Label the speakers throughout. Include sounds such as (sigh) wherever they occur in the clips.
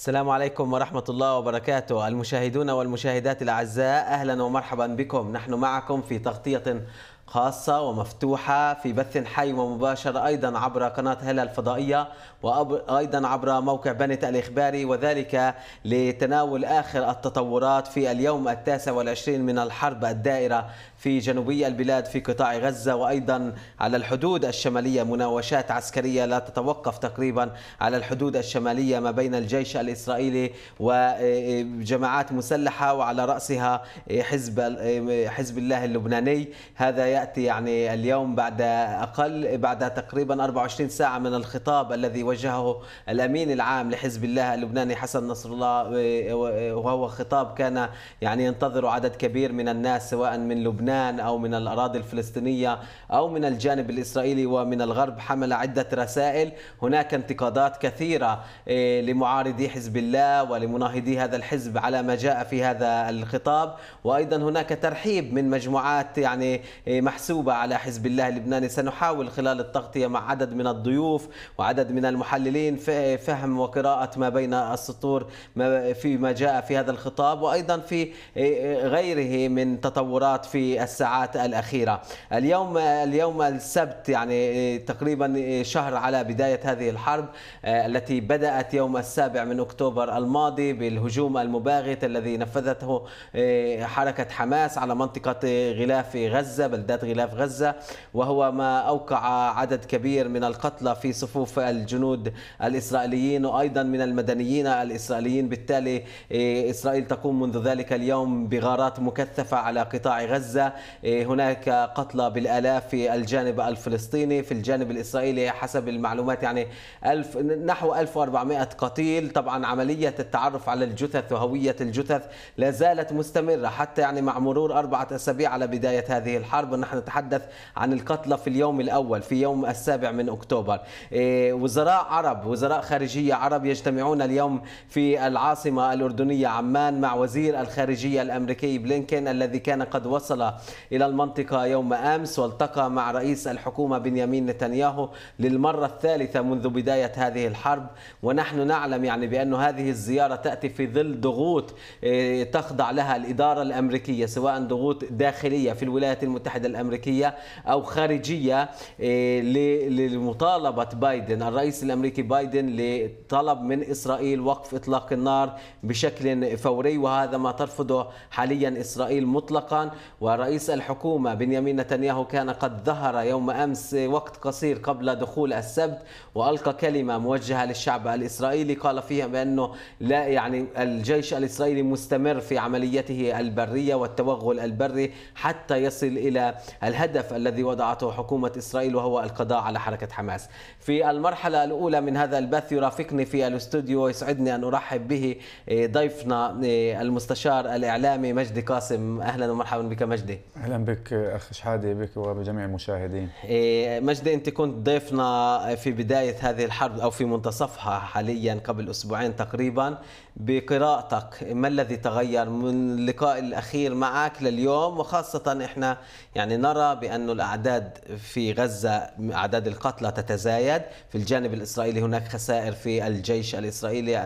Speaker 1: السلام عليكم ورحمة الله وبركاته المشاهدون والمشاهدات الأعزاء أهلا ومرحبا بكم نحن معكم في تغطية خاصة ومفتوحة في بث حي ومباشر أيضا عبر قناة هلا الفضائية وأيضا عبر موقع بنت الإخباري وذلك لتناول آخر التطورات في اليوم التاسع والعشرين من الحرب الدائرة في جنوبي البلاد في قطاع غزة وأيضا على الحدود الشمالية مناوشات عسكرية لا تتوقف تقريبا على الحدود الشمالية ما بين الجيش الإسرائيلي وجماعات مسلحة وعلى رأسها حزب حزب الله اللبناني هذا ياتي يعني اليوم بعد اقل بعد تقريبا 24 ساعه من الخطاب الذي وجهه الامين العام لحزب الله اللبناني حسن نصر الله وهو خطاب كان يعني ينتظر عدد كبير من الناس سواء من لبنان او من الاراضي الفلسطينيه او من الجانب الاسرائيلي ومن الغرب حمل عده رسائل هناك انتقادات كثيره إيه، لمعارضي حزب الله ولمناهضي هذا الحزب على ما جاء في هذا الخطاب وايضا هناك ترحيب من مجموعات يعني إيه، محسوبة على حزب الله اللبناني سنحاول خلال التغطية مع عدد من الضيوف وعدد من المحللين فهم وقراءة ما بين السطور فيما جاء في هذا الخطاب وأيضا في غيره من تطورات في الساعات الأخيرة اليوم اليوم السبت يعني تقريبا شهر على بداية هذه الحرب آه، التي بدأت يوم السابع من أكتوبر الماضي بالهجوم المباغت الذي نفذته آه، حركة حماس على منطقة غلاف غزة بلدة منطقة غلاف غزة وهو ما أوقع عدد كبير من القتلى في صفوف الجنود الإسرائيليين وأيضا من المدنيين الإسرائيليين بالتالي إيه، إسرائيل تقوم منذ ذلك اليوم بغارات مكثفة على قطاع غزة إيه، هناك قتلى بالآلاف في الجانب الفلسطيني في الجانب الإسرائيلي حسب المعلومات يعني ألف نحو 1400 قتيل طبعا عملية التعرف على الجثث وهوية الجثث لا زالت مستمرة حتى يعني مع مرور أربعة أسابيع على بداية هذه الحرب نحن نحن نتحدث عن القتلى في اليوم الأول في يوم السابع من أكتوبر إيه، وزراء عرب وزراء خارجية عرب يجتمعون اليوم في العاصمة الأردنية عمان مع وزير الخارجية الأمريكي بلينكين الذي كان قد وصل إلى المنطقة يوم أمس والتقى مع رئيس الحكومة بنيامين نتنياهو للمرة الثالثة منذ بداية هذه الحرب ونحن نعلم يعني بأن هذه الزيارة تأتي في ظل ضغوط إيه، تخضع لها الإدارة الأمريكية سواء ضغوط داخلية في الولايات المتحدة الأمريكية أو خارجية آه، لمطالبة بايدن الرئيس الأمريكي بايدن لطلب من إسرائيل وقف إطلاق النار بشكل فوري وهذا ما ترفضه حاليا إسرائيل مطلقا ورئيس الحكومة بنيامين نتنياهو كان قد ظهر يوم أمس وقت قصير قبل دخول السبت وألقى كلمة موجهة للشعب الإسرائيلي قال فيها بأنه لا يعني الجيش الإسرائيلي مستمر في عمليته البرية والتوغل البري حتى يصل إلى الهدف الذي وضعته حكومة إسرائيل وهو القضاء على حركة حماس في المرحلة الأولى من هذا البث يرافقني في الاستوديو ويسعدني أن أرحب به إيه، ضيفنا إيه، المستشار الإعلامي مجدي قاسم أهلا ومرحبا بك مجدي
Speaker 2: أهلا بك أخ شحادة بك وبجميع المشاهدين إيه، مجدي أنت كنت
Speaker 1: ضيفنا في بداية هذه الحرب أو في منتصفها حاليا قبل أسبوعين تقريبا بقراءتك ما الذي تغير من اللقاء الأخير معك لليوم وخاصة إحنا يعني يعني نرى بأن الأعداد في غزة أعداد القتلى تتزايد في الجانب الإسرائيلي هناك خسائر في الجيش الإسرائيلي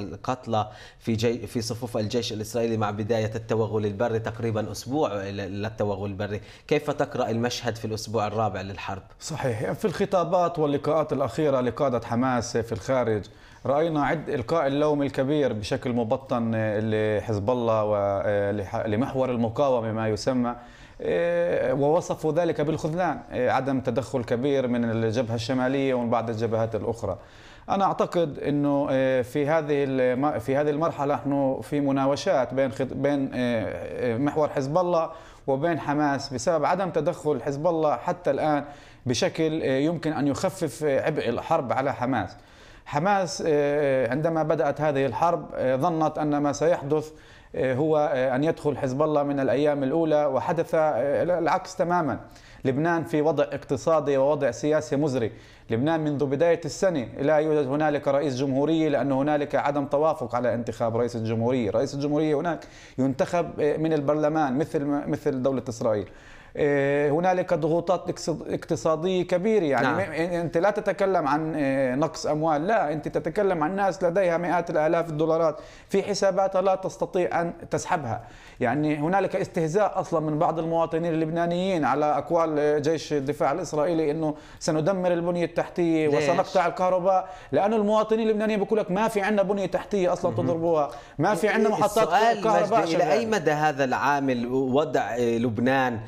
Speaker 1: القتلى في جي في صفوف الجيش الإسرائيلي مع بداية التوغل البري تقريبا أسبوع
Speaker 2: للتوغل البري
Speaker 1: كيف تقرأ المشهد في الأسبوع الرابع للحرب؟
Speaker 2: صحيح في الخطابات واللقاءات الأخيرة لقادة حماس في الخارج راينا عد القاء اللوم الكبير بشكل مبطن لحزب الله ولمحور المقاومه ما يسمى إيه، ووصفوا ذلك بالخذلان إيه، عدم تدخل كبير من الجبهة الشمالية ومن بعض الجبهات الأخرى أنا أعتقد أنه إيه، في هذه في هذه المرحلة نحن في مناوشات بين بين محور حزب الله وبين حماس بسبب عدم تدخل حزب الله حتى الآن بشكل يمكن أن يخفف عبء الحرب على حماس حماس عندما بدأت هذه الحرب ظنت أن ما سيحدث آه، هو آه، أن يدخل حزب الله من الأيام الأولى وحدث آه، العكس تماما لبنان في وضع اقتصادي ووضع سياسي مزري لبنان منذ بداية السنة لا يوجد هنالك رئيس جمهورية لأن هنالك عدم توافق على انتخاب رئيس الجمهورية رئيس الجمهورية هناك ينتخب من البرلمان مثل مثل دولة إسرائيل آه، هنالك ضغوطات اقتصاديه كبيره يعني نعم. انت لا تتكلم عن آه، نقص اموال لا انت تتكلم عن ناس لديها مئات الالاف الدولارات في حساباتها لا تستطيع ان تسحبها يعني هنالك استهزاء اصلا من بعض المواطنين اللبنانيين على اقوال آه، جيش الدفاع الاسرائيلي انه سندمر البنيه التحتيه وسنقطع الكهرباء لانه المواطنين اللبنانيين بيقول لك ما في عندنا بنيه تحتيه اصلا تضربوها ما في عندنا محطات كهرباء الى اي
Speaker 1: مدى هذا العامل وضع لبنان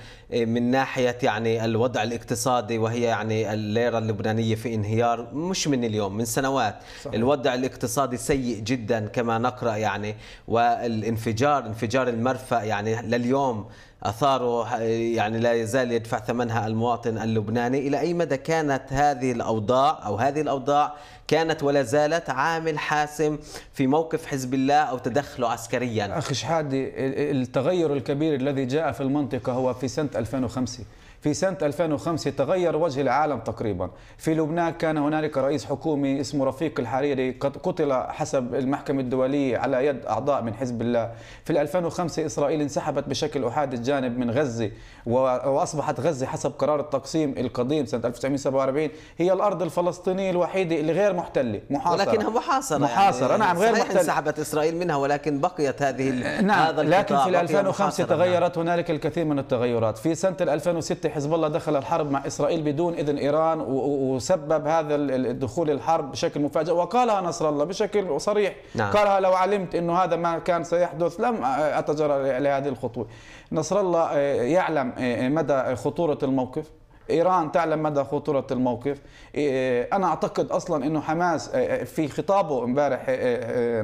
Speaker 1: من ناحيه يعني الوضع الاقتصادي وهي يعني الليره اللبنانيه في انهيار مش من اليوم من سنوات صحيح. الوضع الاقتصادي سيء جدا كما نقرا يعني والانفجار انفجار المرفأ يعني لليوم اثاره يعني لا يزال يدفع ثمنها المواطن اللبناني الى اي مدى كانت هذه الاوضاع او هذه الاوضاع كانت ولا زالت عامل حاسم في
Speaker 2: موقف حزب الله او تدخله عسكريا اخي شحادي التغير الكبير الذي جاء في المنطقه هو في سنه 2005 في سنة 2005 تغير وجه العالم تقريبا في لبنان كان هنالك رئيس حكومي اسمه رفيق الحريري قد قتل حسب المحكمة الدولية على يد أعضاء من حزب الله في 2005 إسرائيل انسحبت بشكل أحادي الجانب من غزة واصبحت غزه حسب قرار التقسيم القديم سنه 1947 هي الارض الفلسطينيه الوحيده اللي غير محتله محاصره ولكنها محاصره يعني. محاصره يعني نعم غير محتله
Speaker 1: انسحبت اسرائيل منها ولكن بقيت هذه نعم هذا لكن في 2005 تغيرت
Speaker 2: هنالك الكثير من التغيرات في سنه 2006 حزب الله دخل الحرب مع اسرائيل بدون اذن ايران وسبب هذا الدخول الحرب بشكل مفاجئ وقالها نصر الله بشكل صريح نعم. قالها لو علمت انه هذا ما كان سيحدث لم اتجرأ لهذه الخطوه نصر الله آه، يعلم آه، آه، مدى خطورة الموقف ايران تعلم مدى خطوره الموقف إيه، إيه، انا اعتقد اصلا انه حماس إيه، في خطابه امبارح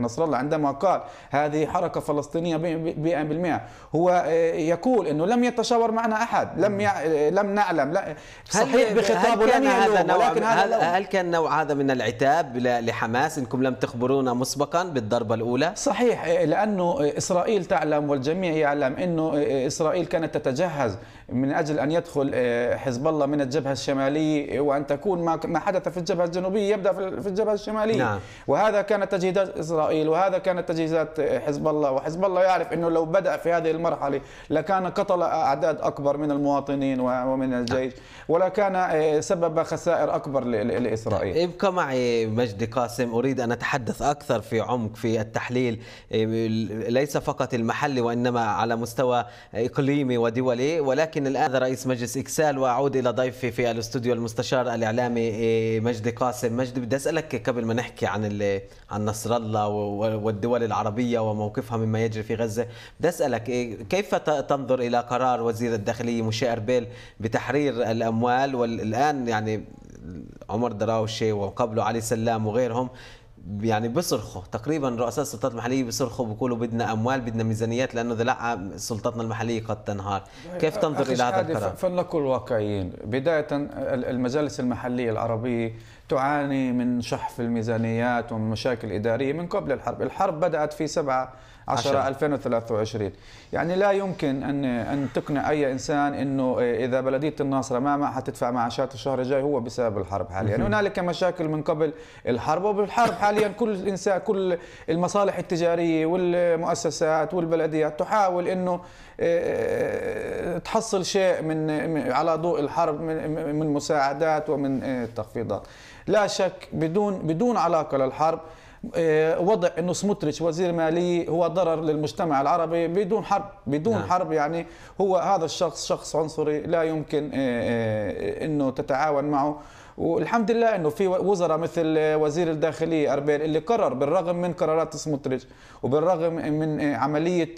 Speaker 2: نصر الله عندما قال هذه حركه فلسطينيه 100% هو يقول انه لم يتشاور معنا احد لم لم نعلم لا صحيح بخطابه لم هذا نوع ولكن هل, هل
Speaker 1: كان نوع هذا من العتاب لحماس انكم لم تخبرونا مسبقا
Speaker 2: بالضربه الاولى صحيح لانه اسرائيل تعلم والجميع يعلم انه اسرائيل كانت تتجهز من اجل ان يدخل آه، حزب الله من الجبهه الشماليه وان تكون ما حدث في الجبهه الجنوبيه يبدا في الجبهه الشماليه نعم. وهذا كانت تجهيزات اسرائيل وهذا كانت تجهيزات حزب الله وحزب الله يعرف انه لو بدا في هذه المرحله لكان قتل اعداد اكبر من المواطنين ومن الجيش ولكان آه، سبب خسائر اكبر لاسرائيل
Speaker 1: طيب، ابقى معي مجدي قاسم اريد ان اتحدث اكثر في عمق في التحليل آه، ليس فقط المحلي وانما على مستوى اقليمي ودولي ولكن لكن الآن رئيس مجلس إكسال وأعود إلى ضيفي في الاستوديو المستشار الإعلامي إيه، مجدي قاسم مجدي بدي أسألك قبل ما نحكي عن عن نصر الله والدول العربية وموقفها مما يجري في غزة بدي أسألك إيه، كيف تنظر إلى قرار وزير الداخلية مشاء أربيل بتحرير الأموال والآن يعني عمر دراوشي وقبله علي سلام وغيرهم يعني بيصرخوا تقريبا رؤساء السلطات المحليه بيصرخوا بيقولوا بدنا اموال بدنا ميزانيات لانه اذا لا سلطاتنا المحليه قد تنهار
Speaker 2: كيف تنظر الى هذا القرار فلنكن واقعيين بدايه المجالس المحليه العربيه تعاني من شحف الميزانيات ومن مشاكل اداريه من قبل الحرب الحرب بدات في 7 10 2023 يعني لا يمكن ان ان تقنع اي انسان انه اذا بلديه الناصره ما ما حتدفع معاشات الشهر الجاي هو بسبب الحرب حاليا يعني هنالك مشاكل من قبل الحرب وبالحرب حاليا كل انسان كل المصالح التجاريه والمؤسسات والبلديات تحاول انه آه، آه، تحصل شيء من على ضوء الحرب من مساعدات ومن آه، تخفيضات لا شك بدون بدون علاقه للحرب آه، وضع انه سموتريتش وزير مالي هو ضرر للمجتمع العربي بدون حرب بدون نعم. حرب يعني هو هذا الشخص شخص عنصري لا يمكن آه، آه، انه تتعاون معه والحمد لله انه في وزراء مثل وزير الداخليه اربيل اللي قرر بالرغم من قرارات سموتريتش وبالرغم من عمليه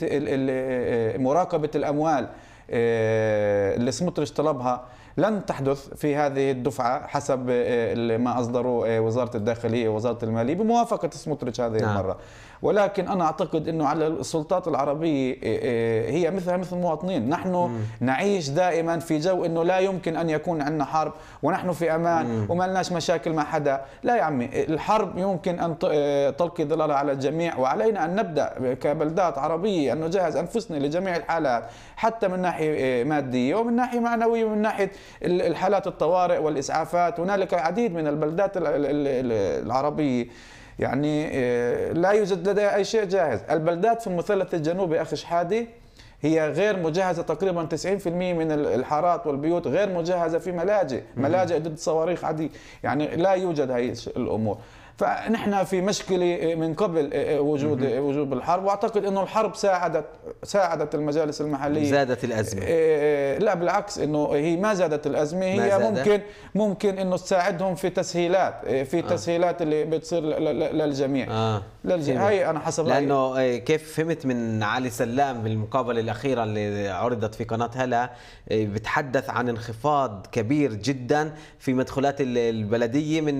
Speaker 2: مراقبه الاموال اللي سموتريتش طلبها لن تحدث في هذه الدفعة حسب آه، ما أصدروا آه، وزارة الداخلية ووزارة المالية بموافقة سموتريتش هذه نعم. المرة ولكن أنا أعتقد أنه على السلطات العربية إيه، إيه، هي مثلها مثل المواطنين نحن م. نعيش دائما في جو أنه لا يمكن أن يكون عندنا حرب ونحن في أمان م. وما لناش مشاكل مع حدا لا يا عمي الحرب يمكن أن إيه، تلقي ظلالها على الجميع وعلينا أن نبدأ كبلدات عربية أن نجهز أنفسنا لجميع الحالات حتى من ناحية مادية ومن ناحية معنوية ومن ناحية الحالات الطوارئ والإسعافات هنالك العديد من البلدات العربية يعني آه، لا يوجد لديها أي شيء جاهز البلدات في المثلث الجنوبي أخي شحادي هي غير مجهزه تقريبا 90% من الحارات والبيوت غير مجهزه في ملاجئ، ملاجئ ضد صواريخ عادي، يعني لا يوجد هذه الامور، فنحن في مشكله آه، من قبل آه، آه، وجود وجود الحرب واعتقد انه الحرب ساعدت ساعدت المجالس المحليه زادت الازمه لا بالعكس انه هي ما زادت الازمه هي ممكن ممكن انه تساعدهم في تسهيلات في تسهيلات اللي بتصير للجميع آه. للجميع هي انا حسب لانه
Speaker 1: رأيي. كيف فهمت من علي سلام بالمقابله الاخيره اللي عرضت في قناه هلا بتحدث عن انخفاض كبير جدا في مدخلات البلديه من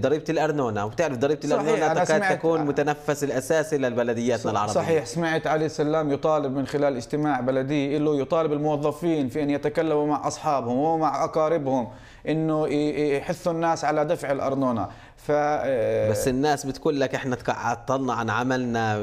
Speaker 1: ضريبه الارنونه بتعرف ضريبه الارنب لا تكاد تكون آه. متنفس الاساسي لبلدياتنا العربيه صحيح
Speaker 2: سمعت علي سلام يطالب من خلال اجتماع بلدي له يطالب الموظفين في ان يتكلموا مع اصحابهم ومع اقاربهم انه يحثوا الناس على دفع الارنونه ف آه، بس
Speaker 1: الناس بتقول لك احنا تعطلنا عن عملنا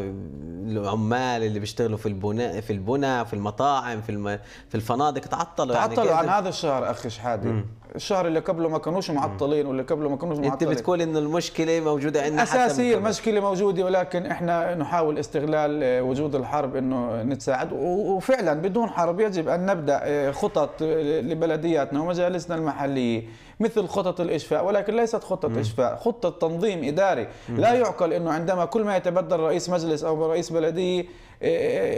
Speaker 1: العمال اللي بيشتغلوا في البناء في البنا في المطاعم في الم...
Speaker 2: في الفنادق تعطلوا يعني تعطلوا يعني عن هذا الشهر اخي شحادي الشهر اللي قبله ما كانوش معطلين واللي قبله ما كانوش معطلين انت بتقول انه المشكله موجوده عندنا اساسيه المشكله موجوده ولكن احنا نحاول استغلال آه، وجود الحرب انه نتساعد وفعلا بدون حرب يجب ان نبدا آه، خطط لبلدياتنا ومجالسنا المحليه مثل خطط الإشفاء ولكن ليست خطة إشفاء خطة تنظيم إداري لا يعقل أنه عندما كل ما يتبدل رئيس مجلس أو رئيس بلدية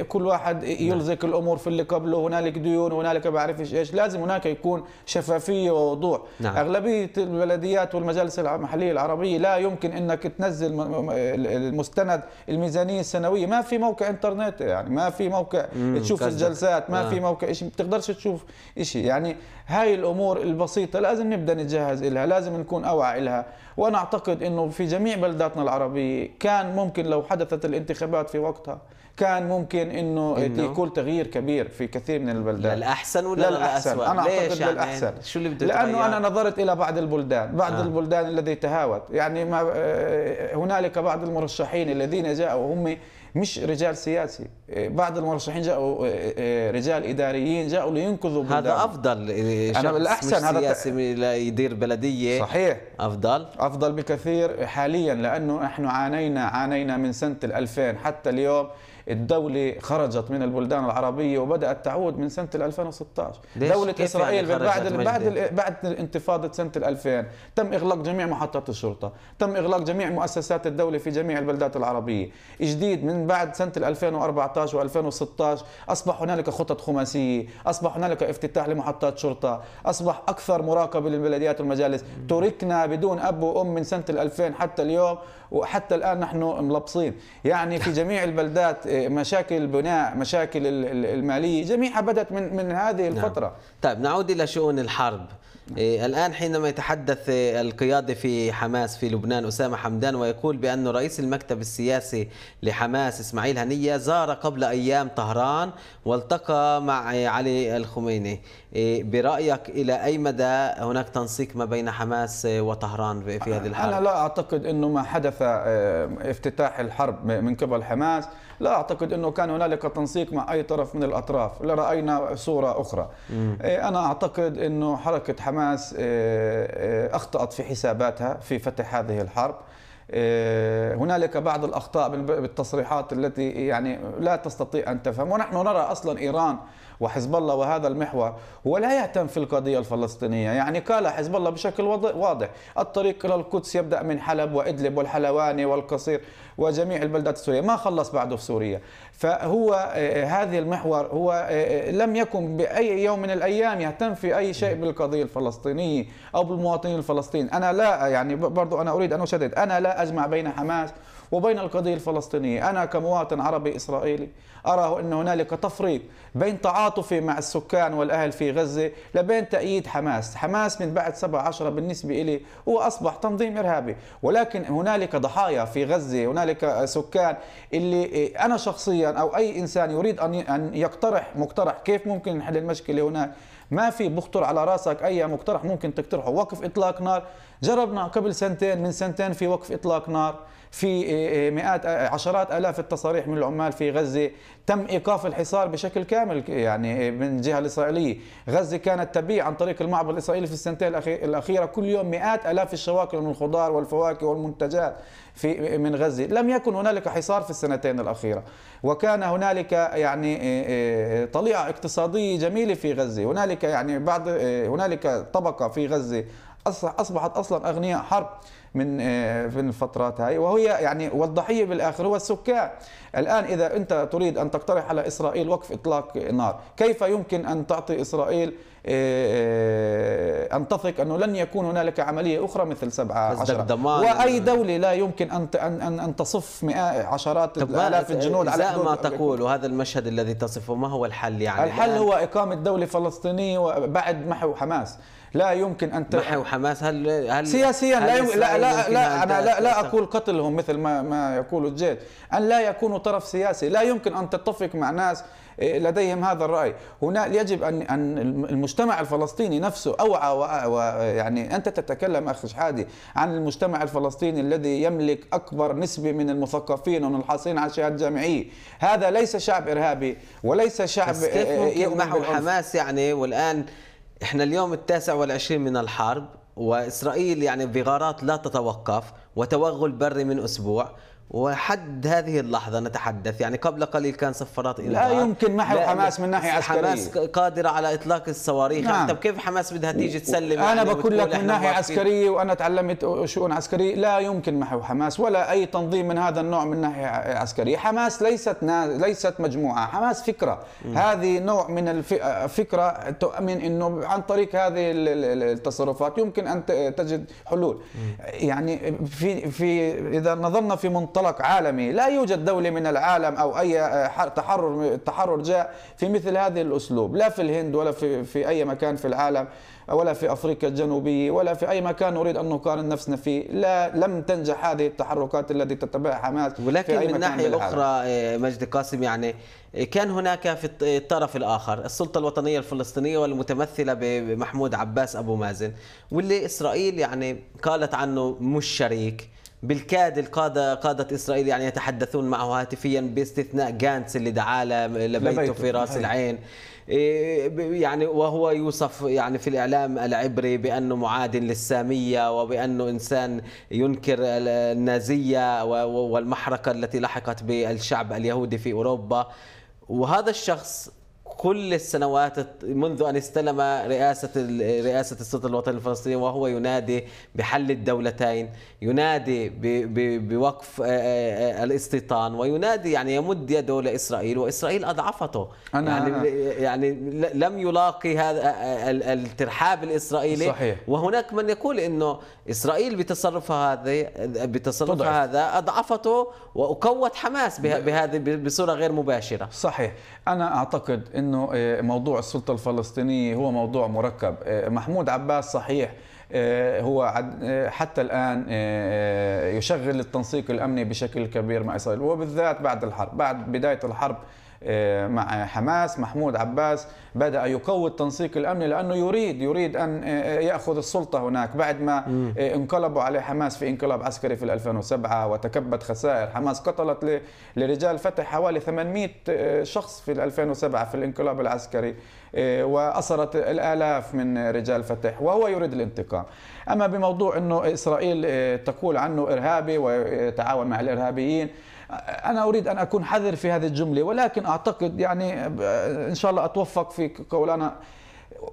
Speaker 2: كل واحد يلزق نعم. الامور في اللي قبله هنالك ديون وهنالك بعرفش ايش لازم هناك يكون شفافيه ووضوح نعم. اغلبيه البلديات والمجالس المحليه العربيه لا يمكن انك تنزل المستند الميزانيه السنويه ما في موقع انترنت يعني ما في موقع مم. تشوف كذلك. الجلسات ما نعم. في موقع شيء بتقدرش تشوف شيء يعني هاي الامور البسيطه لازم نبدا نتجهز لها لازم نكون اوعى لها وانا اعتقد انه في جميع بلداتنا العربيه كان ممكن لو حدثت الانتخابات في وقتها كان ممكن انه يكون تغيير كبير في كثير من البلدان للاحسن ولا للاحسن انا اعتقد يعني للاحسن شو اللي بده لانه انا نظرت الى بعض البلدان بعض آه. البلدان الذي تهاوت يعني ما آه، هنالك بعض المرشحين الذين جاءوا هم مش رجال سياسي آه، بعض المرشحين جاءوا آه، رجال اداريين جاءوا لينقذوا بلدان هذا افضل إيه، انا الأحسن هذا سياسي لا يدير بلديه صحيح افضل افضل بكثير حاليا لانه نحن عانينا عانينا من سنه 2000 حتى اليوم الدولة خرجت من البلدان العربية وبدأت تعود من سنة 2016 دولة يعني إسرائيل يعني بعد بعد بعد انتفاضة سنة 2000 تم إغلاق جميع محطات الشرطة تم إغلاق جميع مؤسسات الدولة في جميع البلدات العربية جديد من بعد سنة 2014 و2016 أصبح هنالك خطط خماسية أصبح هنالك افتتاح لمحطات شرطة أصبح أكثر مراقبة للبلديات والمجالس تركنا بدون أب وأم من سنة 2000 حتى اليوم وحتى الآن نحن ملبصين يعني في جميع البلدات إيه، مشاكل البناء مشاكل المالية جميعها بدت من, من هذه نعم. الفترة نعم. طيب نعود إلى شؤون الحرب نعم. إيه، الآن حينما يتحدث
Speaker 1: القيادي في حماس في لبنان أسامة حمدان ويقول بأن رئيس المكتب السياسي لحماس إسماعيل هنية زار قبل أيام طهران والتقى مع علي الخميني إيه، برأيك إلى أي مدى هناك تنسيق ما بين حماس
Speaker 2: وطهران في هذه الحالة؟ أنا لا أعتقد أنه ما حدث آه، افتتاح الحرب من قبل حماس لا أعتقد أنه كان هنالك تنسيق مع أي طرف من الأطراف لرأينا صورة أخرى مم. إيه، أنا أعتقد أنه حركة حماس إيه، إيه، أخطأت في حساباتها في فتح هذه الحرب آه، هنالك بعض الاخطاء بالتصريحات التي يعني لا تستطيع ان تفهم ونحن نرى اصلا ايران وحزب الله وهذا المحور هو لا يهتم في القضيه الفلسطينيه يعني قال حزب الله بشكل واضح الطريق الى القدس يبدا من حلب وادلب والحلواني والقصير وجميع البلدات السوريه ما خلص بعده في سوريا فهو آه، آه، هذه المحور هو لم يكن باي يوم من الايام يهتم في اي شيء بالقضيه الفلسطينيه او بالمواطنين الفلسطينيين انا لا يعني برضو انا اريد ان اشدد انا لا أجمع بين حماس وبين القضية الفلسطينية أنا كمواطن عربي إسرائيلي أرى أن هنالك تفريط بين تعاطفي مع السكان والأهل في غزة لبين تأييد حماس حماس من بعد 17 بالنسبة إلي هو أصبح تنظيم إرهابي ولكن هنالك ضحايا في غزة هنالك سكان اللي أنا شخصيا أو أي إنسان يريد أن يقترح مقترح كيف ممكن نحل المشكلة هناك ما في بخطر على راسك اي مقترح ممكن تقترحه وقف اطلاق نار جربنا قبل سنتين من سنتين في وقف إطلاق نار في آه، آه، مئات آه، عشرات الاف التصاريح من العمال في غزه تم ايقاف الحصار بشكل كامل يعني من الجهه الاسرائيليه غزه كانت تبيع عن طريق المعبر الاسرائيلي في السنتين الاخيره كل يوم مئات الاف الشواكل من الخضار والفواكه والمنتجات في من غزه لم يكن هنالك حصار في السنتين الاخيره وكان هنالك يعني طليعه اقتصاديه جميله في غزه هنالك يعني بعض هنالك طبقه في غزه اصبحت اصلا اغنياء حرب من في آه، الفترات هاي وهي يعني والضحيه بالاخر هو السكان الان اذا انت تريد ان تقترح على اسرائيل وقف اطلاق نار كيف يمكن ان تعطي اسرائيل آه، آه، ان تثق انه لن يكون هنالك عمليه اخرى مثل 17 واي دوله لا يمكن ان ان ان تصف مئات عشرات الالاف الجنود على ما تقول وهذا المشهد الذي تصفه ما هو الحل يعني الحل هو اقامه دوله فلسطينيه بعد محو حماس لا يمكن ان محي وحماس هل هل سياسيا هل لا, يم... لا لا لا انا لا, لا اقول قتلهم مثل ما ما يقول الجيش ان لا يكونوا طرف سياسي لا يمكن ان تتفق مع ناس إيه، لديهم هذا الراي هنا يجب ان ان المجتمع الفلسطيني نفسه اوعى ويعني انت تتكلم اخ شحادي عن المجتمع الفلسطيني الذي يملك اكبر نسبه من المثقفين ومن الحاصلين على شهاده جامعيه هذا ليس شعب ارهابي وليس شعب بس كيف إيه، ممكن حماس
Speaker 1: يعني والان احنا اليوم التاسع والعشرين من الحرب وإسرائيل يعني بغارات لا تتوقف وتوغل بري من أسبوع وحد هذه اللحظة نتحدث يعني قبل قليل كان صفارات إلى لا يمكن محو حماس من ناحية عسكرية حماس قادرة على إطلاق الصواريخ يعني نعم. طب كيف حماس بدها تيجي تسلم أنا يعني بقول لك من ناحية عسكرية
Speaker 2: وأنا تعلمت شؤون عسكرية لا يمكن محو حماس ولا أي تنظيم من هذا النوع من ناحية عسكرية حماس ليست نا... ليست مجموعة حماس فكرة هذه نوع من الفكرة تؤمن أنه عن طريق هذه التصرفات يمكن أن تجد حلول م. يعني في في إذا نظرنا في منطقة مطلق عالمي لا يوجد دولة من العالم أو أي آه، تحرر تحرر جاء في مثل هذه الأسلوب لا في الهند ولا في, في أي مكان في العالم ولا في أفريقيا الجنوبية ولا في أي مكان نريد أن نقارن نفسنا فيه لا لم تنجح هذه التحركات التي تتبعها حماس ولكن في أي من ناحية أخرى
Speaker 1: آه، مجد قاسم يعني آه، كان هناك في الطرف الآخر السلطة الوطنية الفلسطينية والمتمثلة بمحمود عباس أبو مازن واللي إسرائيل يعني قالت عنه مش شريك بالكاد القادة قادة إسرائيل يعني يتحدثون معه هاتفيا باستثناء جانتس اللي دعا لبيته في رأس أيوة. العين إيه، يعني وهو يوصف يعني في الإعلام العبري بأنه معاد للسامية وبأنه إنسان ينكر النازية والمحرقة التي لحقت بالشعب اليهودي في أوروبا وهذا الشخص كل السنوات منذ ان استلم رئاسه رئاسه السلطه الوطنيه الفلسطينيه وهو ينادي بحل الدولتين، ينادي بوقف الاستيطان وينادي يعني يمد يده لاسرائيل واسرائيل اضعفته أنا يعني أنا. يعني لم يلاقي هذا الترحاب الاسرائيلي صحيح. وهناك من يقول انه اسرائيل بتصرفها هذه بتصرفها تضعف. هذا اضعفته وقوت حماس
Speaker 2: بهذه بصوره غير مباشره صحيح انا اعتقد انه آه، موضوع السلطه الفلسطينيه هو موضوع مركب آه، محمود عباس صحيح آه، هو حتى الآن يشغل التنسيق الأمني بشكل كبير مع إسرائيل وبالذات بعد الحرب بعد بداية الحرب آه، مع حماس محمود عباس بدأ يقوي التنسيق الأمني لأنه يريد يريد أن آه، آه، يأخذ السلطة هناك بعد ما انقلبوا على حماس في انقلاب عسكري في 2007 وتكبد خسائر حماس قتلت لرجال فتح حوالي 800 شخص في 2007 في الانقلاب العسكري وأسرت الآلاف من رجال فتح وهو يريد الانتقام أما بموضوع أنه إسرائيل تقول عنه إرهابي وتعاون مع الإرهابيين انا اريد ان اكون حذر في هذه الجمله ولكن اعتقد يعني ان شاء الله اتوفق في قولنا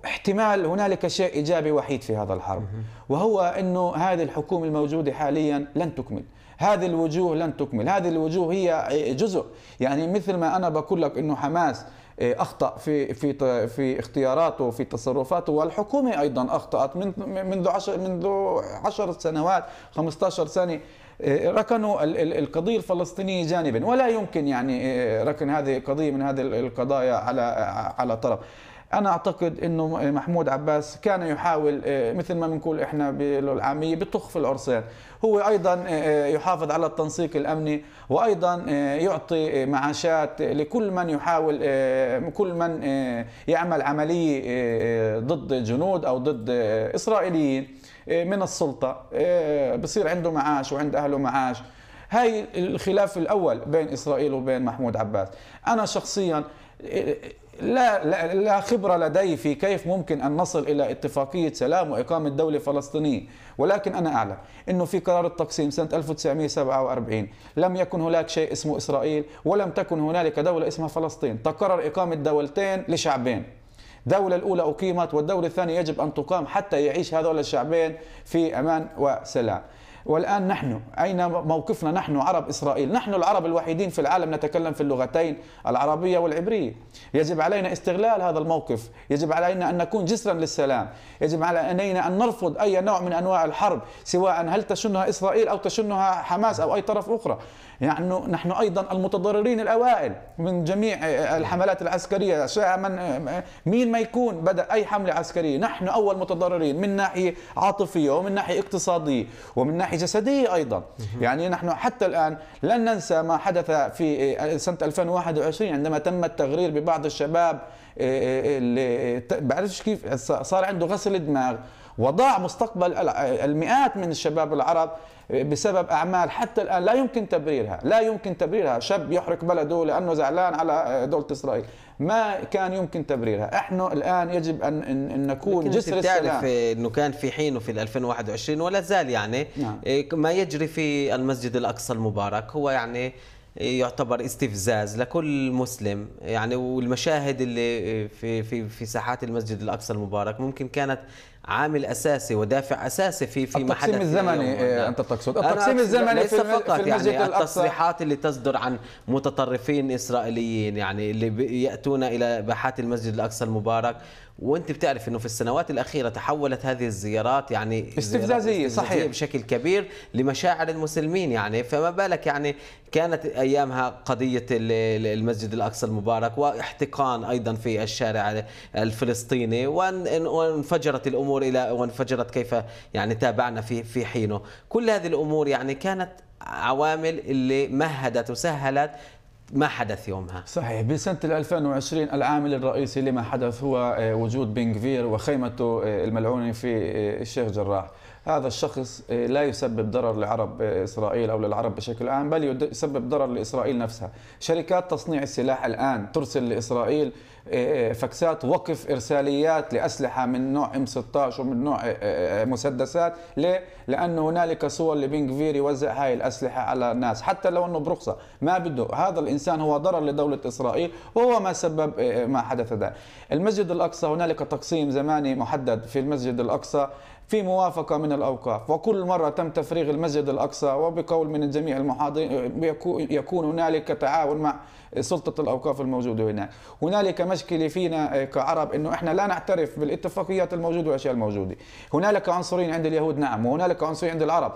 Speaker 2: احتمال هنالك شيء ايجابي وحيد في هذا الحرب وهو انه هذه الحكومه الموجوده حاليا لن تكمل هذه الوجوه لن تكمل هذه الوجوه هي جزء يعني مثل ما انا بقول لك انه حماس آه، اخطا في في في اختياراته وفي تصرفاته والحكومه ايضا اخطات منذ عشر منذ 10 سنوات 15 سنه آه، ركنوا القضية الفلسطينية جانبا ولا يمكن يعني آه، ركن هذه قضية من هذه القضايا على آه، على طرف انا اعتقد انه محمود عباس كان يحاول مثل ما بنقول احنا بالعاميه بطخ في العرسان هو ايضا يحافظ على التنسيق الامني وايضا يعطي معاشات لكل من يحاول كل من يعمل عمليه ضد جنود او ضد اسرائيليين إيه، من السلطه إيه، بصير عنده معاش وعند اهله معاش هاي الخلاف الاول بين اسرائيل وبين محمود عباس انا شخصيا إيه، لا, لا لا خبره لدي في كيف ممكن ان نصل الى اتفاقيه سلام واقامه دوله فلسطينيه، ولكن انا اعلم انه في قرار التقسيم سنه 1947 لم يكن هناك شيء اسمه اسرائيل ولم تكن هنالك دوله اسمها فلسطين، تقرر اقامه دولتين لشعبين. الدولة الأولى أقيمت والدولة الثانية يجب أن تقام حتى يعيش هذول الشعبين في أمان وسلام والآن نحن أين موقفنا نحن عرب إسرائيل نحن العرب الوحيدين في العالم نتكلم في اللغتين العربية والعبرية يجب علينا استغلال هذا الموقف يجب علينا أن نكون جسرا للسلام يجب علينا أن نرفض أي نوع من أنواع الحرب سواء هل تشنها إسرائيل أو تشنها حماس أو أي طرف أخرى يعني نحن أيضا المتضررين الأوائل من جميع آه، آه، الحملات العسكرية شاء من آه، مين ما يكون بدأ أي حملة عسكرية نحن أول متضررين من ناحية عاطفية ومن ناحية اقتصادية ومن ناحية جسدية أيضا يعني نحن حتى الآن لن ننسى ما حدث في سنة 2021 عندما تم التغرير ببعض الشباب اللي بعرفش كيف صار عنده غسل دماغ وضاع مستقبل المئات من الشباب العرب بسبب أعمال حتى الآن لا يمكن تبريرها لا يمكن تبريرها شاب يحرق بلده لأنه زعلان على دولة إسرائيل ما كان يمكن تبريرها احنا الآن يجب أن, أن نكون جسر السلام تعرف
Speaker 1: أنه كان في حينه في 2021 ولا زال يعني نعم. إيه، ما يجري في المسجد الأقصى المبارك هو يعني يعتبر استفزاز لكل مسلم يعني والمشاهد اللي في في في ساحات المسجد الاقصى المبارك ممكن كانت عامل اساسي ودافع اساسي في في حدث التقسيم الزمني اليوم. آه، انت تقصد التقسيم الزمني ليس في فقط في يعني التصريحات اللي تصدر عن متطرفين اسرائيليين يعني اللي ياتون الى باحات المسجد الاقصى المبارك وانت بتعرف انه في السنوات الاخيره تحولت هذه الزيارات يعني استفزازيه صحيح بشكل كبير لمشاعر المسلمين يعني فما بالك يعني كانت ايامها قضيه المسجد الاقصى المبارك واحتقان ايضا في الشارع الفلسطيني وانفجرت الامور الى وانفجرت كيف يعني تابعنا في في حينه كل هذه الامور يعني كانت عوامل اللي مهدت وسهلت ما حدث يومها
Speaker 2: صحيح بسنة 2020 العامل الرئيسي لما حدث هو آه، وجود بنكفير وخيمته آه، الملعونة في آه، الشيخ جراح هذا الشخص آه، لا يسبب ضرر لعرب آه، اسرائيل او للعرب بشكل عام بل يسبب ضرر لاسرائيل نفسها. شركات تصنيع السلاح الان ترسل لاسرائيل آه، فكسات وقف ارساليات لاسلحه من نوع ام 16 ومن نوع مسدسات، ليه؟ لانه هنالك صور لبنغفير يوزع هاي الاسلحه على الناس حتى لو انه برخصه، ما بده، هذا الانسان هو ضرر لدوله اسرائيل وهو ما سبب ما حدث ده. المسجد الاقصى هنالك تقسيم زماني محدد في المسجد الاقصى في موافقة من الأوقاف وكل مرة تم تفريغ المسجد الأقصى وبقول من جميع المحاضرين يكون هنالك تعاون مع سلطة الأوقاف الموجودة هناك هنالك مشكلة فينا كعرب أنه إحنا لا نعترف بالاتفاقيات الموجودة والأشياء الموجودة هنالك عنصرين عند اليهود نعم وهنالك عنصرين عند العرب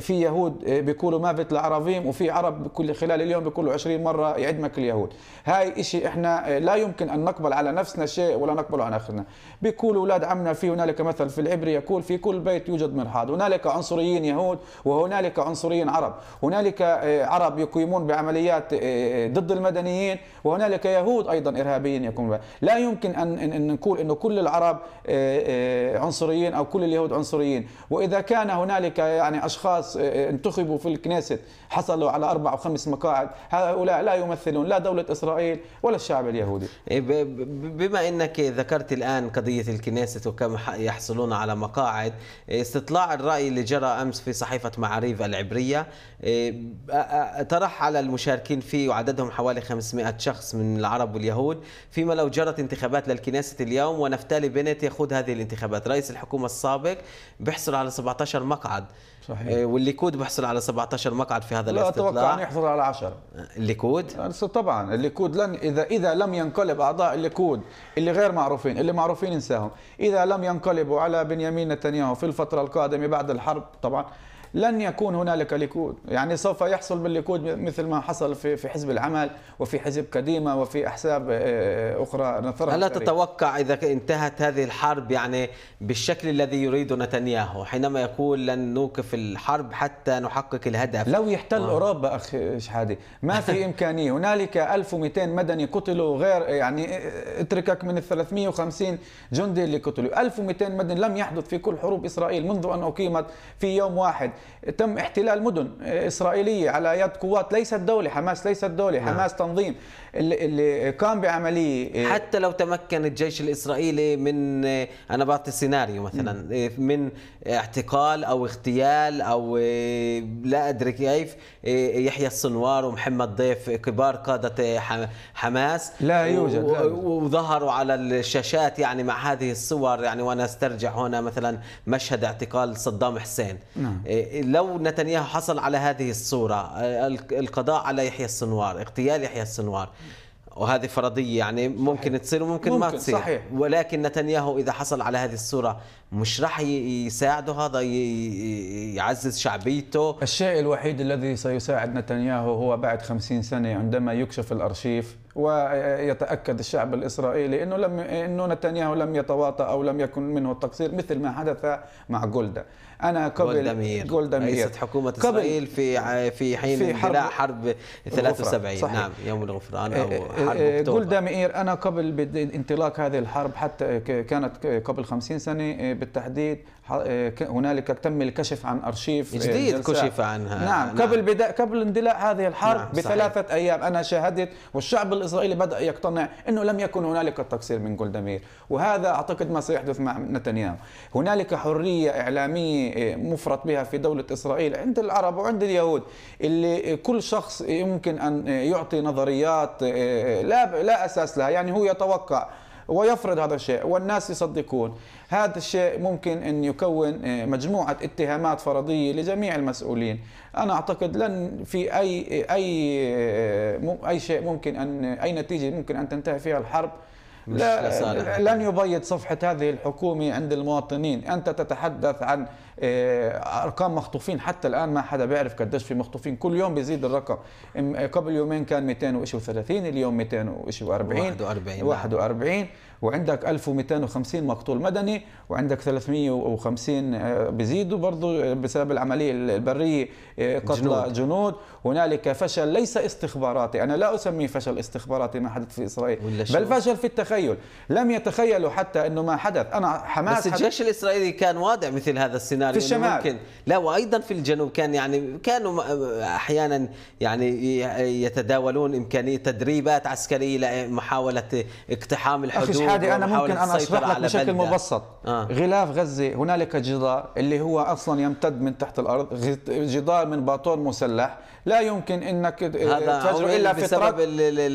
Speaker 2: في يهود بيقولوا مافت العربيم وفي عرب كل خلال اليوم بيقولوا 20 مرة يعدمك اليهود هاي إشي إحنا لا يمكن أن نقبل على نفسنا شيء ولا نقبل على آخرنا بيقولوا أولاد عمنا في هنالك مثل في العبري يقول يقول في كل بيت يوجد مرحاض هنالك عنصريين يهود وهنالك عنصريين عرب هنالك آه، عرب يقيمون بعمليات آه، آه، ضد المدنيين وهنالك يهود أيضا إرهابيين يقومون لا يمكن أن نقول أنه كل العرب عنصريين أو كل اليهود عنصريين وإذا كان هنالك يعني أشخاص انتخبوا في الكنيسة حصلوا على أربع أو خمس مقاعد هؤلاء لا يمثلون لا دولة إسرائيل ولا الشعب اليهودي إيه، بما أنك ذكرت
Speaker 1: الآن قضية الكنيسة وكم يحصلون على مقاعد القواعد استطلاع الرأي اللي جرى أمس في صحيفة معاريف العبرية آه، آه، آه، طرح على المشاركين فيه وعددهم حوالي 500 شخص من العرب واليهود فيما لو جرت انتخابات للكنيسة اليوم ونفتالي بنت يخوض هذه الانتخابات رئيس الحكومة السابق بيحصل على 17 مقعد
Speaker 2: صحيح إيه، والليكود بيحصل على 17 مقعد في هذا لا الاستطلاع لا اتوقع ان
Speaker 1: يحصل على 10
Speaker 2: الليكود يعني طبعا الليكود لن اذا اذا لم ينقلب اعضاء الليكود اللي غير معروفين اللي معروفين انساهم اذا لم ينقلبوا على بنيامين نتنياهو في الفتره القادمه بعد الحرب طبعا لن يكون هنالك ليكود يعني سوف يحصل بالليكود مثل ما حصل في في حزب العمل وفي حزب قديمة وفي أحزاب آه، آه، أخرى نثرها ألا تتوقع إذا
Speaker 1: انتهت هذه الحرب يعني بالشكل الذي يريده نتنياهو حينما يقول لن
Speaker 2: نوقف الحرب حتى نحقق الهدف لو يحتل آه. أوروبا أخي شحادي ما في (laughs) إمكانية هنالك 1200 مدني قتلوا غير يعني اتركك من ال 350 جندي اللي قتلوا 1200 مدني لم يحدث في كل حروب إسرائيل منذ أن أقيمت في يوم واحد تم احتلال مدن إسرائيلية على يد قوات ليست دولة حماس ليست دولة نعم. حماس تنظيم اللي, اللي قام بعمليه إيه. حتى لو تمكن الجيش الاسرائيلي
Speaker 1: من إيه، انا بعطي سيناريو مثلا إيه، من اعتقال او اغتيال او لا ادري كيف يحيى الصنوار ومحمد ضيف كبار قاده حماس لا يوجد وظهروا على الشاشات يعني مع هذه الصور يعني وانا استرجع هنا مثلا مشهد اعتقال صدام حسين نعم. لو نتنياهو حصل على هذه الصوره القضاء على يحيى الصنوار اغتيال يحيى الصنوار وهذه فرضية يعني ممكن تصير وممكن ممكن ما تصير صحيح. ولكن نتنياهو إذا حصل على هذه الصورة مش راح يساعده هذا يعزز
Speaker 2: شعبيته الشيء الوحيد الذي سيساعد نتنياهو هو بعد خمسين سنة عندما يكشف الأرشيف ويتاكد الشعب الاسرائيلي انه لم انه نتنياهو لم يتواطا او لم يكن منه التقصير مثل ما حدث مع جولدا انا قبل جولدا مير جولدا مير رئيسة حكومة اسرائيل
Speaker 1: في في حين في حرب, حرب
Speaker 2: 73 صحيح. نعم
Speaker 1: يوم الغفران او إيه، إيه، حرب إيه، اكتوبر
Speaker 2: جولدا مير انا قبل انطلاق هذه الحرب حتى كانت قبل 50 سنه بالتحديد آه، هنالك تم الكشف عن ارشيف آه، جديد كشف عنها نعم, نعم. قبل بدا قبل اندلاع هذه الحرب نعم. بثلاثه صحيح. ايام انا شاهدت والشعب الاسرائيلي بدا يقتنع انه لم يكن هنالك تقصير من جولدامير وهذا اعتقد ما سيحدث مع نتنياهو هنالك حريه اعلاميه آه، مفرط بها في دوله اسرائيل عند العرب وعند اليهود اللي كل شخص يمكن ان يعطي نظريات لا لا اساس لها يعني هو يتوقع ويفرض هذا الشيء والناس يصدقون هذا الشيء ممكن أن يكون آه، مجموعة اتهامات فرضية لجميع المسؤولين أنا أعتقد لن في أي آه، أي آه، أي شيء ممكن أن أي نتيجة ممكن أن تنتهي فيها الحرب لا لن يبيض صفحة هذه الحكومة عند المواطنين أنت تتحدث عن آه، ارقام مخطوفين حتى الان ما حدا بيعرف قديش في مخطوفين كل يوم بيزيد الرقم آه، قبل يومين كان 230 اليوم 240 41 41 وعندك 1250 مقتول مدني وعندك 350 بيزيدوا برضه بسبب العمليه البريه آه، قتلى جنود. جنود هنالك فشل ليس استخباراتي انا لا اسميه فشل استخباراتي ما حدث في اسرائيل بل فشل في التخيل لم يتخيلوا حتى انه ما حدث انا حماس بس الجيش
Speaker 1: الاسرائيلي كان وادع مثل هذا السيناريو سيناريو في الشمال ممكن لا وايضا في الجنوب كان يعني كانوا احيانا يعني يتداولون امكانيه تدريبات عسكريه لمحاوله اقتحام الحدود اخي شحاده انا ممكن انا اشرح لك بشكل مبسط
Speaker 2: آه. غلاف غزه هنالك جدار اللي هو اصلا يمتد من تحت الارض جدار من باطون مسلح لا يمكن انك آه، تفجره الا في بسبب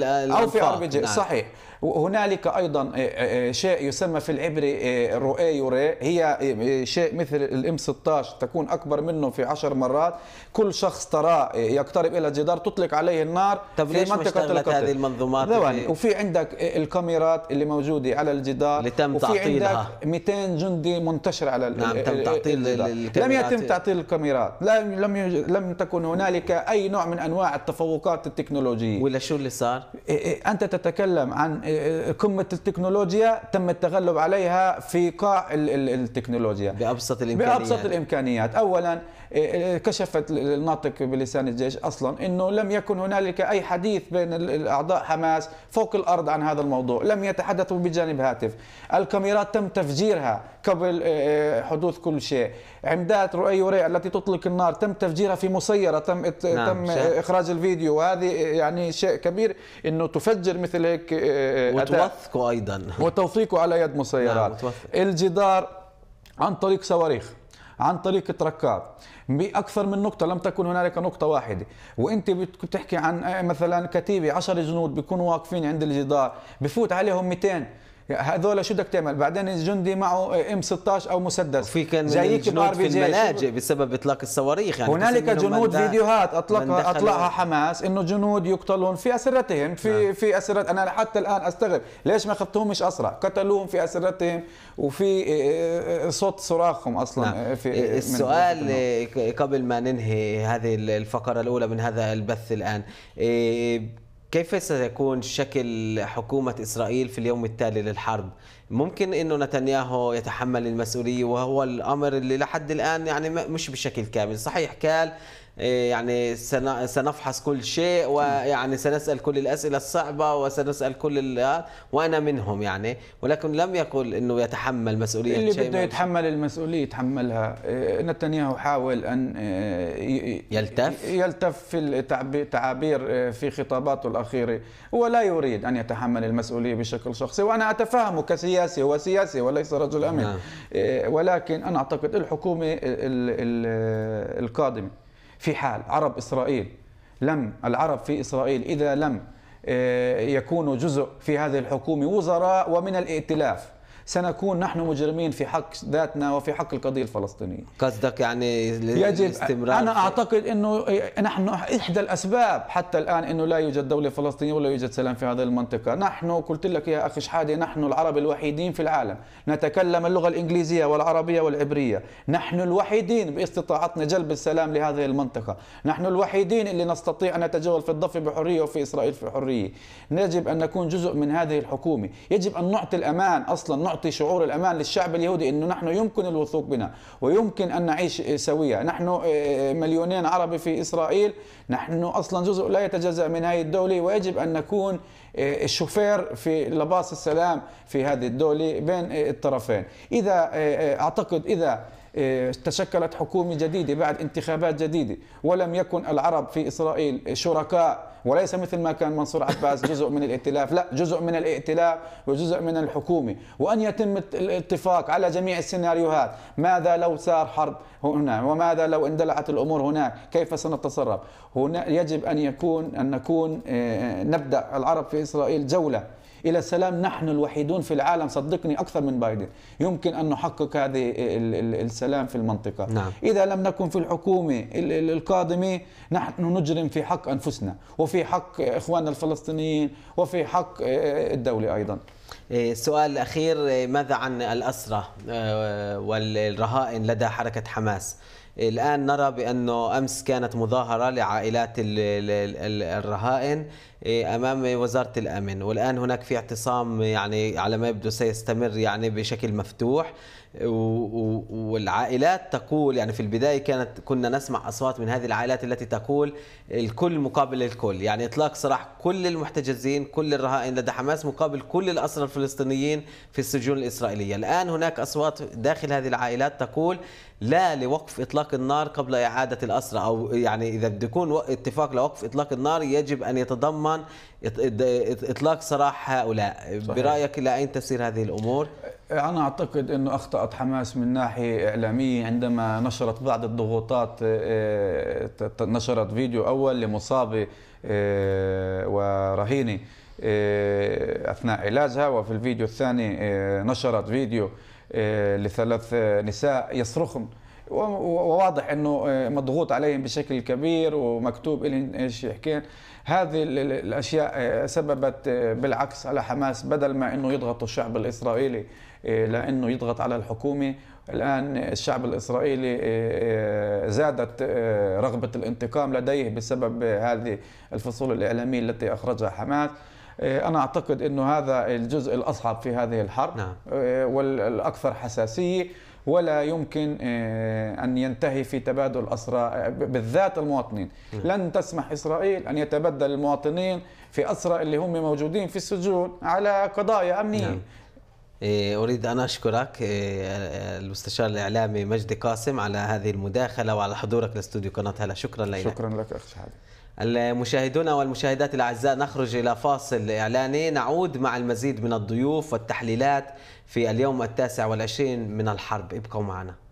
Speaker 2: او في ار بي جي صحيح وهنالك ايضا آه، آه، شيء يسمى في العبري رؤي يوري هي شيء مثل الام 16 تكون اكبر منه في 10 مرات كل شخص تراه يقترب الى الجدار تطلق عليه النار طب ليش في منطقه القتل هذه المنظومات اللي... وفي عندك إيه، الكاميرات اللي موجوده على الجدار اللي تم وفي عندك 200 جندي منتشر على نعم تم تعطيل لم يتم تعطيل الكاميرات لم لم لم تكن هنالك اي نوع من انواع التفوقات التكنولوجيه ولا شو اللي صار إيه، إيه، انت تتكلم عن قمه التكنولوجيا تم التغلب عليها في قاع التكنولوجيا بابسط الامكانيات ابسط يعني. الامكانيات اولا إيه، إيه، كشفت الناطق بلسان الجيش اصلا انه لم يكن هنالك اي حديث بين اعضاء حماس فوق الارض عن هذا الموضوع لم يتحدثوا بجانب هاتف الكاميرات تم تفجيرها قبل إيه، حدوث كل شيء عمدات رؤي وريع التي تطلق النار تم تفجيرها في مسيره تم نعم تم شاء. اخراج الفيديو وهذه يعني شيء كبير انه تفجر مثل هيك وتوثقه ايضا وتوثيقه على يد مسيرات نعم الجدار عن طريق صواريخ عن طريق تركات باكثر من نقطه لم تكن هنالك نقطه واحده وانت بتحكي عن مثلا كتيبه 10 جنود بيكونوا واقفين عند الجدار بفوت عليهم 200 يعني هذول شو بدك تعمل بعدين الجندي معه ام 16 او مسدس وفي كان جايك جنود في الملاجئ
Speaker 1: بسبب اطلاق الصواريخ يعني هنالك جنود فيديوهات اطلقها اطلقها
Speaker 2: حماس انه جنود يقتلون في اسرتهم في آه. في اسرة انا حتى الان استغرب ليش ما خطوهمش اسرع قتلوهم في اسرتهم وفي آه، آه، آه، صوت صراخهم اصلا نعم. آه. في إيه، السؤال
Speaker 1: قبل ما ننهي هذه الفقره الاولى من هذا البث الان إيه، كيف سيكون شكل حكومة إسرائيل في اليوم التالي للحرب؟ ممكن أنه نتنياهو يتحمل المسؤولية وهو الأمر اللي لحد الآن يعني مش بشكل كامل صحيح قال إيه، يعني سنفحص كل شيء ويعني سنسأل كل الأسئلة الصعبة وسنسأل كل وأنا منهم يعني ولكن لم يقل أنه يتحمل مسؤولية اللي بده يتحمل
Speaker 2: المسؤولية يتحملها إيه، نتنياهو حاول أن إيه، يلتف يلتف في التعابير في خطاباته الأخيرة هو لا يريد أن يتحمل المسؤولية بشكل شخصي وأنا أتفهمه كسياسي هو سياسي وليس رجل أمن نعم. ولكن أنا أعتقد الحكومة القادمة في حال عرب إسرائيل لم العرب في إسرائيل إذا لم آه، يكونوا جزء في هذه الحكومة وزراء ومن الائتلاف سنكون نحن مجرمين في حق ذاتنا وفي حق القضية الفلسطينية قصدك يعني يجب أنا أعتقد أنه نحن إحدى الأسباب حتى الآن أنه لا يوجد دولة فلسطينية ولا يوجد سلام في هذه المنطقة نحن قلت لك يا أخي شحادة نحن العرب الوحيدين في العالم نتكلم اللغة الإنجليزية والعربية والعبرية نحن الوحيدين باستطاعتنا جلب السلام لهذه المنطقة نحن الوحيدين اللي نستطيع أن نتجول في الضفة بحرية وفي إسرائيل في حرية يجب أن نكون جزء من هذه الحكومة يجب أن نعطي الأمان أصلا نعطي نعطي شعور الأمان للشعب اليهودي أنه نحن يمكن الوثوق بنا ويمكن أن نعيش سوية نحن آه، آه، مليونين عربي في إسرائيل نحن أصلا جزء لا يتجزأ من هذه الدولة ويجب أن نكون آه، الشوفير في لباس السلام في هذه الدولة بين الطرفين إذا أعتقد إذا إيه، تشكلت حكومة جديدة بعد انتخابات جديدة ولم يكن العرب في إسرائيل شركاء وليس مثل ما كان منصور عباس جزء من الائتلاف لا جزء من الائتلاف وجزء من الحكومة وأن يتم الاتفاق على جميع السيناريوهات ماذا لو سار حرب هنا وماذا لو اندلعت الأمور هناك كيف سنتصرف هنا يجب أن يكون أن نكون إيه، نبدأ العرب في إسرائيل جولة الى السلام نحن الوحيدون في العالم صدقني اكثر من بايدن يمكن ان نحقق هذه السلام في المنطقه نعم. اذا لم نكن في الحكومه القادمه نحن نجرم في حق انفسنا وفي حق اخواننا الفلسطينيين وفي حق آه، الدوله ايضا إيه، السؤال الأخير إيه، ماذا
Speaker 1: عن الأسرة آه، والرهائن لدى حركة حماس الآن نرى بأنه أمس كانت مظاهرة لعائلات الرهائن إيه، أمام وزارة الأمن والآن هناك في اعتصام يعني على ما يبدو سيستمر يعني بشكل مفتوح والعائلات تقول يعني في البدايه كانت كنا نسمع اصوات من هذه العائلات التي تقول الكل مقابل الكل، يعني اطلاق سراح كل المحتجزين، كل الرهائن لدى حماس مقابل كل الاسرى الفلسطينيين في السجون الاسرائيليه، الان هناك اصوات داخل هذه العائلات تقول لا لوقف اطلاق النار قبل اعاده الاسرى او يعني اذا بده يكون اتفاق لوقف اطلاق النار يجب ان يتضمن اطلاق سراح هؤلاء، صحيح. برايك
Speaker 2: الى اين تسير هذه الامور؟ أنا أعتقد أنه أخطأت حماس من ناحية إعلامية عندما نشرت بعض الضغوطات آه، نشرت فيديو أول لمصابة آه، ورهينة آه، أثناء علاجها وفي الفيديو الثاني نشرت فيديو لثلاث نساء يصرخن وواضح انه مضغوط عليهم بشكل كبير ومكتوب لهم ايش يحكين هذه الاشياء سببت بالعكس على حماس بدل ما انه يضغطوا الشعب الاسرائيلي آه، لانه يضغط على الحكومه الان الشعب الاسرائيلي آه، آه، زادت رغبه الانتقام لديه بسبب هذه الفصول الاعلاميه التي اخرجها حماس انا اعتقد انه هذا الجزء الاصعب في هذه الحرب نعم. والاكثر حساسيه ولا يمكن ان ينتهي في تبادل اسرى بالذات المواطنين نعم. لن تسمح اسرائيل ان يتبدل المواطنين في اسرى اللي هم موجودين في السجون على قضايا امنيه نعم. إيه، أريد
Speaker 1: أن أشكرك إيه، المستشار الإعلامي مجدي قاسم على هذه المداخلة وعلى حضورك لاستوديو قناة هلا شكرا لك شكرا لك اخ شحاده المشاهدون والمشاهدات الأعزاء نخرج إلى فاصل إعلاني نعود مع المزيد من الضيوف والتحليلات في اليوم التاسع والعشرين من الحرب ابقوا معنا